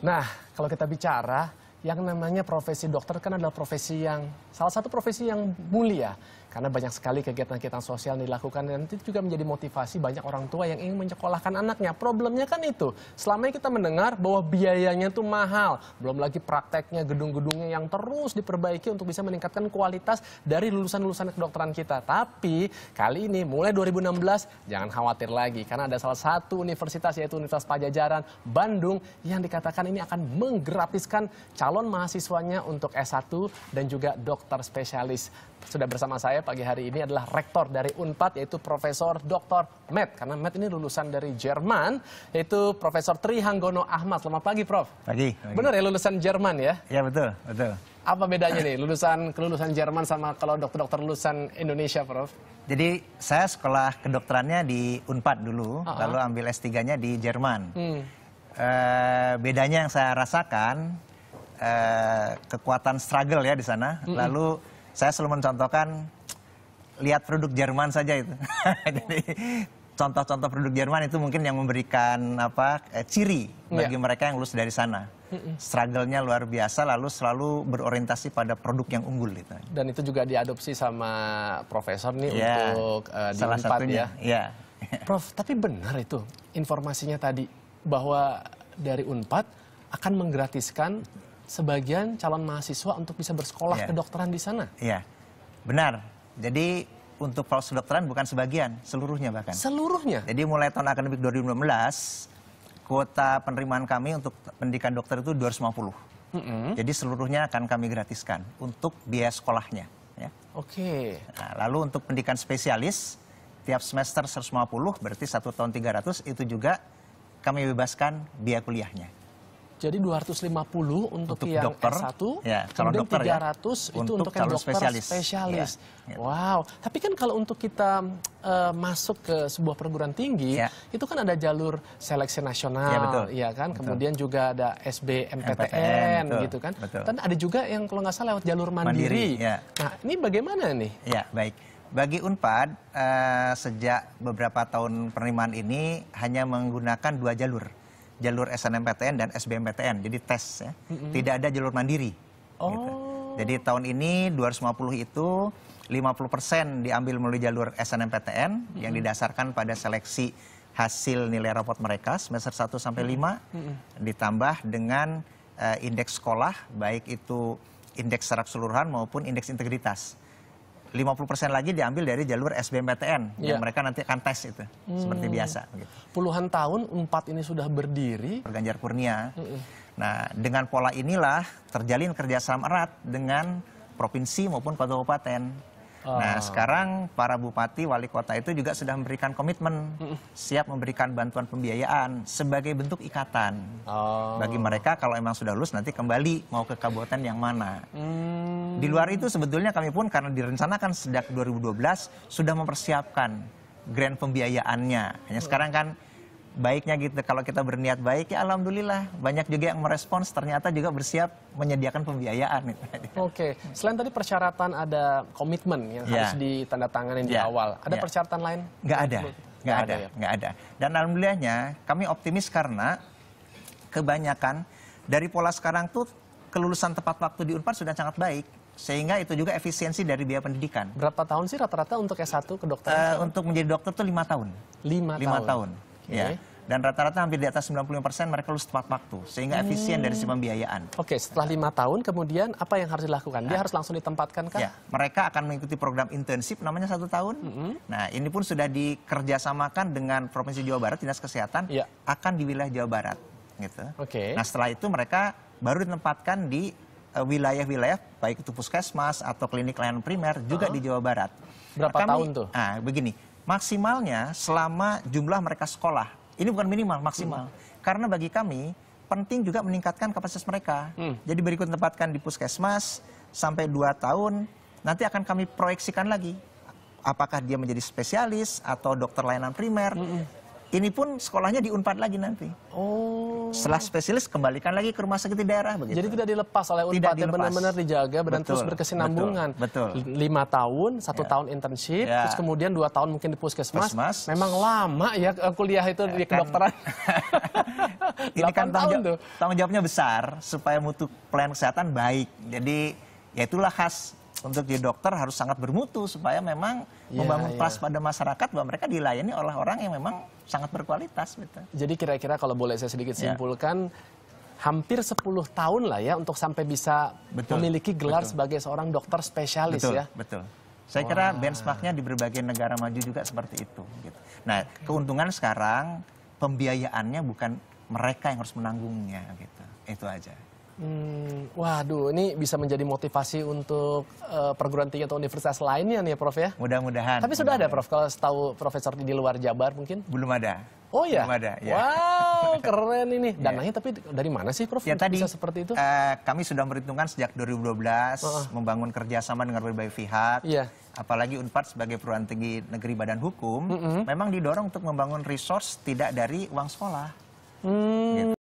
Nah, kalau kita bicara yang namanya profesi dokter kan adalah profesi yang salah satu profesi yang mulia karena banyak sekali kegiatan-kegiatan sosial yang dilakukan dan itu juga menjadi motivasi banyak orang tua yang ingin menyekolahkan anaknya. Problemnya kan itu, selama kita mendengar bahwa biayanya itu mahal, belum lagi prakteknya, gedung-gedungnya yang terus diperbaiki untuk bisa meningkatkan kualitas dari lulusan-lulusan kedokteran kita. Tapi kali ini mulai 2016 jangan khawatir lagi karena ada salah satu universitas yaitu Universitas Pajajaran Bandung yang dikatakan ini akan menggratiskan calon mahasiswanya untuk S1 dan juga dokter spesialis sudah bersama saya pagi hari ini adalah rektor dari Unpad yaitu Profesor Dr. Matt karena Matt ini lulusan dari Jerman yaitu Profesor Tri Hanggono Ahmad. Selamat pagi, Prof. Pagi. pagi. Benar ya lulusan Jerman ya? Iya betul, betul. Apa bedanya nih lulusan kelulusan Jerman sama kalau dokter-dokter lulusan Indonesia, Prof? Jadi saya sekolah kedokterannya di Unpad dulu, uh -huh. lalu ambil S3-nya di Jerman. Hmm. Uh, bedanya yang saya rasakan uh, kekuatan struggle ya di sana, mm -mm. lalu saya selalu mencontohkan lihat produk Jerman saja itu. Jadi contoh-contoh produk Jerman itu mungkin yang memberikan apa eh, ciri iya. bagi yeah. mereka yang lulus dari sana. Struggle-nya luar biasa lalu selalu berorientasi pada produk yang unggul gitu. Dan itu juga diadopsi sama profesor nih yeah. untuk uh, salah satunya ya. Yeah. Prof, tapi benar itu informasinya tadi bahwa dari Unpad akan menggratiskan sebagian calon mahasiswa untuk bisa bersekolah yeah. kedokteran di sana. Iya, yeah. benar. Jadi untuk proses kedokteran bukan sebagian, seluruhnya bahkan. Seluruhnya? Jadi mulai tahun akademik 2016 kuota penerimaan kami untuk pendidikan dokter itu 250. Mm -hmm. Jadi seluruhnya akan kami gratiskan untuk biaya sekolahnya. Ya. Oke. Okay. Nah, lalu untuk pendidikan spesialis, tiap semester 150 berarti satu tahun 300 itu juga kami bebaskan biaya kuliahnya. Jadi 250 untuk, untuk yang dokter, S1, ya, kemudian dokter 300 ya, itu untuk, untuk yang dokter spesialis. spesialis. Ya, ya. Wow. Tapi kan kalau untuk kita uh, masuk ke sebuah perguruan tinggi, ya. itu kan ada jalur seleksi nasional, ya, betul. ya kan? Betul. Kemudian juga ada SBMPTN MPTN, gitu kan. Betul. Dan ada juga yang kalau nggak salah lewat jalur mandiri. mandiri ya. Nah, ini bagaimana nih? Ya, baik. Bagi Unpad, uh, sejak beberapa tahun penerimaan ini hanya menggunakan dua jalur jalur SNMPTN dan SBMPTN, jadi tes ya. Mm-hmm. Tidak ada jalur mandiri. Gitu. Oh. Gitu. Jadi tahun ini 250 itu 50% diambil melalui jalur SNMPTN mm-hmm. yang didasarkan pada seleksi hasil nilai rapot mereka semester 1 sampai 5 mm-hmm. ditambah dengan uh, indeks sekolah baik itu indeks secara keseluruhan maupun indeks integritas. 50% lagi diambil dari jalur SBMPTN yeah. yang iya. mereka nanti akan tes itu hmm. seperti biasa. Gitu. Puluhan tahun empat ini sudah berdiri. Ganjar Kurnia. Mm Nah dengan pola inilah terjalin kerjasama erat dengan provinsi maupun kabupaten. Oh. Nah ah. sekarang para bupati wali kota itu juga sudah memberikan komitmen mm siap memberikan bantuan pembiayaan sebagai bentuk ikatan oh. bagi mereka kalau emang sudah lulus nanti kembali mau ke kabupaten yang mana. Hmm. Di luar itu sebetulnya kami pun karena direncanakan sejak 2012 sudah mempersiapkan grand pembiayaannya. Hanya sekarang kan baiknya gitu kalau kita berniat baik ya alhamdulillah banyak juga yang merespons ternyata juga bersiap menyediakan pembiayaan Oke, selain tadi persyaratan ada komitmen yang yeah. harus ditandatangani yeah. di ya. awal. Ada yeah. persyaratan lain? Nggak ada. Nggak ada, ada ya? ada. Dan alhamdulillahnya kami optimis karena kebanyakan dari pola sekarang tuh kelulusan tepat waktu di unpar sudah sangat baik sehingga itu juga efisiensi dari biaya pendidikan. Berapa tahun sih rata-rata untuk S1 ke Uh, untuk menjadi dokter tuh lima tahun. Lima tahun. tahun. Okay. Ya. Dan rata-rata hampir di atas 95% mereka lulus tepat waktu, sehingga hmm. efisien dari si pembiayaan. Oke, okay, setelah lima tahun kemudian apa yang harus dilakukan? Dia nah, harus langsung ditempatkan kan? Ya, mereka akan mengikuti program intensif namanya satu tahun. Mm -hmm. Nah, ini pun sudah dikerjasamakan dengan Provinsi Jawa Barat, Dinas Kesehatan, yeah. akan di wilayah Jawa Barat. Gitu. Oke. Okay. Nah, setelah itu mereka baru ditempatkan di Eh, wilayah-wilayah baik itu puskesmas atau klinik layanan primer juga uh -huh. di Jawa Barat. Berapa Kami, tahun tuh? Nah, begini, maksimalnya selama jumlah mereka sekolah. Ini bukan minimal, maksimal. Hmm. Karena bagi kami penting juga meningkatkan kapasitas mereka. Hmm. Jadi berikut tempatkan di puskesmas sampai 2 tahun. Nanti akan kami proyeksikan lagi apakah dia menjadi spesialis atau dokter layanan primer. Hmm. Ini pun sekolahnya diunpad lagi nanti. Oh. Setelah spesialis kembalikan lagi ke rumah sakit di daerah begitu. Jadi tidak dilepas oleh Unpad tidak benar-benar dijaga betul, dan terus berkesinambungan. Betul. betul. Lima tahun, satu ya. tahun internship, ya. terus kemudian dua tahun mungkin di puskesmas. Mas. Memang lama ya kuliah itu ya, di eh, kan. kedokteran. Kan. ini kan tanggung, tanggung jawabnya besar supaya mutu plan kesehatan baik. Jadi ya itulah khas untuk jadi dokter harus sangat bermutu supaya memang yeah, membangun yeah. trust pada masyarakat bahwa mereka dilayani oleh orang yang memang sangat berkualitas gitu. Jadi kira-kira kalau boleh saya sedikit iya. simpulkan hampir 10 tahun lah ya untuk sampai bisa betul, memiliki gelar betul. sebagai seorang dokter spesialis betul, ya. Betul. Saya kira benchmarknya di berbagai negara maju juga seperti itu. Gitu. Nah keuntungan sekarang pembiayaannya bukan mereka yang harus menanggungnya gitu. Itu aja. Hmm, waduh, ini bisa menjadi motivasi untuk uh, perguruan tinggi atau universitas lainnya nih, ya, Prof ya? Mudah-mudahan. Tapi mudah sudah ada, Prof, kalau setahu Profesor di luar Jabar mungkin? Belum ada. Oh ya? Belum ada, ya. Wow, keren ini. Iya. Dananya yeah. tapi dari mana sih, Prof? Ya tadi, bisa seperti itu? Uh, kami sudah merhitungkan sejak 2012, uh -uh. membangun kerjasama dengan berbagai pihak. Yeah. Apalagi UNPAD sebagai perguruan tinggi negeri badan hukum, mm -hmm. memang didorong untuk membangun resource tidak dari uang sekolah. Hmm. Gitu.